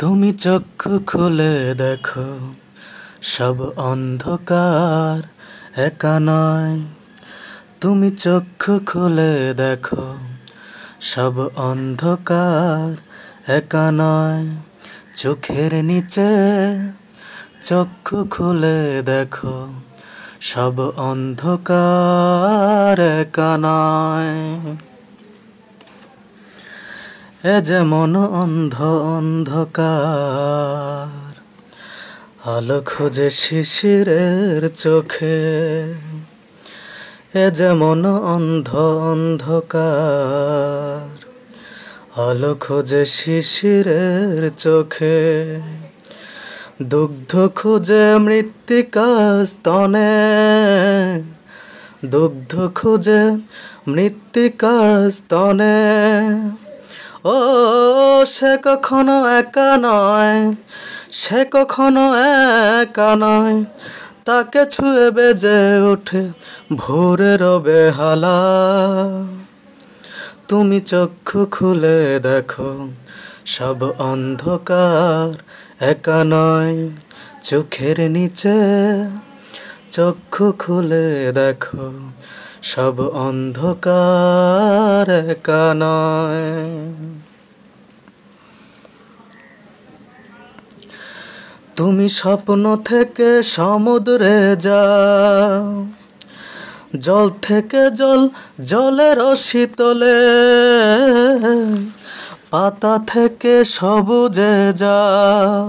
তুমি চক্ষু খুলে দেখো সব অন্ধকার একা নয় তুমি চক্ষু খুলে দেখো সব অন্ধকার একা নয় চোখের নিচে চক্ষু খুলে দেখো সব অন্ধকার একা নয় এ যেমন অন্ধ অন্ধকার আলো খোঁজে শিশিরের চোখে এ যেমন অন্ধ অন্ধকার আলো খোঁজে শিশিরের চোখে দুগ্ধ খোঁজে মৃত্তিকা স্তনে দুগ্ধ খোঁজে মৃত্তিকার স্তনে ও সে কখনো একা নয় সে কখনো একা নয় তাকে ছুঁয়ে বেজে ওঠে ভোরের বেহালা তুমি চক্ষু খুলে দেখো সব অন্ধকার একা নয় চোখের নিচে চক্ষু খুলে দেখো সব অন্ধকার কানয় তুমি স্বপ্ন থেকে সমুদ্রে যাও জল থেকে জল জলের অশীতলে পাতা থেকে সবুজে যাও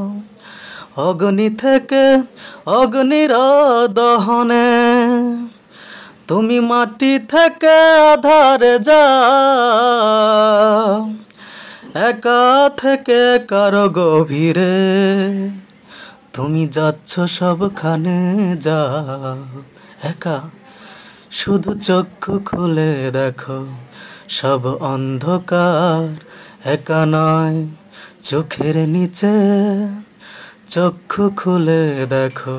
অগ্নি থেকে অগ্নির দহনে তুমি মাটি থেকে আধার যা একা থেকে কারো গভীরে তুমি যাচ্ছ সবখানে যা একা শুধু চক্ষু খুলে দেখো সব অন্ধকার একা নয় চোখের নিচে চক্ষু খুলে দেখো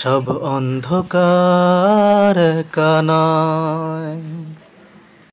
সব অন্ধকার কানায়